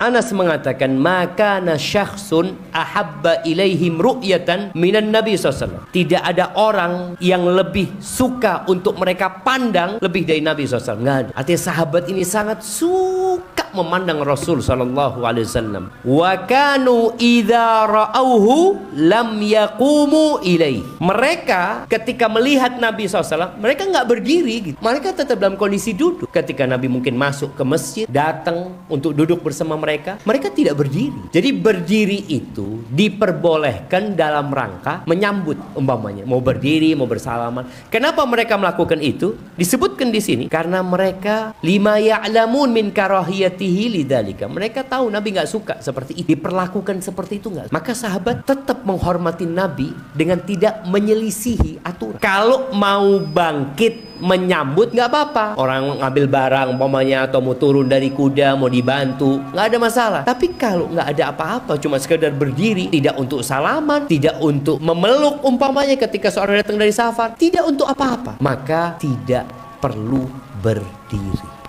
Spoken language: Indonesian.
Anas mengatakan maka nasyakhsun ahabba ilaihim ru'yatan minan Nabi SAW. Tidak ada orang yang lebih suka untuk mereka pandang lebih dari Nabi SAW. Nggak ada. Artinya sahabat ini sangat suka memandang Rasul sallallahu alaihi wasallam. Wa kanu idza ra'auhu lam yaqumu ilaih. Mereka ketika melihat Nabi SAW, mereka nggak berdiri gitu. Mereka tetap dalam kondisi duduk. Ketika Nabi mungkin masuk ke masjid, datang untuk duduk bersama mereka, mereka tidak berdiri. Jadi berdiri itu diperbolehkan dalam rangka menyambut umpamanya, mau berdiri, mau bersalaman. Kenapa mereka melakukan itu? disebutkan di sini karena mereka lima ya'lamun min karahiyatihi lidalika. Mereka tahu Nabi nggak suka seperti itu, diperlakukan seperti itu nggak. Maka sahabat tetap menghormati Nabi dengan tidak menyelisihi aturan. Kalau mau bangkit menyambut nggak apa-apa. Orang ngambil barang umpamanya atau mau turun dari kuda mau dibantu nggak ada masalah. Tapi kalau nggak ada apa-apa cuma sekedar berdiri tidak untuk salaman tidak untuk memeluk umpamanya ketika seorang datang dari safar tidak untuk apa-apa maka tidak perlu berdiri.